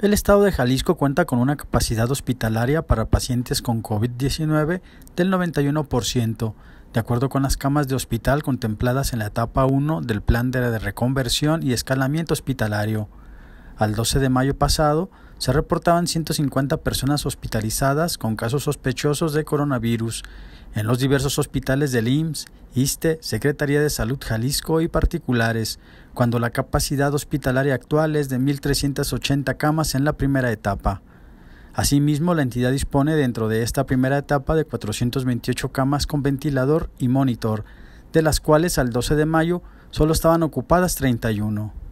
El estado de Jalisco cuenta con una capacidad hospitalaria para pacientes con COVID-19 del 91%, de acuerdo con las camas de hospital contempladas en la etapa 1 del Plan de Reconversión y Escalamiento Hospitalario. Al 12 de mayo pasado, se reportaban 150 personas hospitalizadas con casos sospechosos de coronavirus en los diversos hospitales del IMSS, ISTE, Secretaría de Salud Jalisco y particulares, cuando la capacidad hospitalaria actual es de 1.380 camas en la primera etapa. Asimismo, la entidad dispone dentro de esta primera etapa de 428 camas con ventilador y monitor, de las cuales al 12 de mayo solo estaban ocupadas 31.